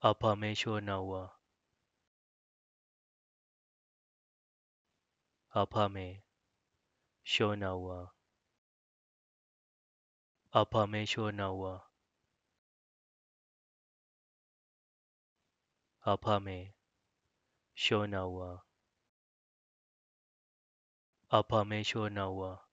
Upper Mechanoa Upper Mechanoa Upper Mechanoa Upper Mechanoa Upper Mechanoa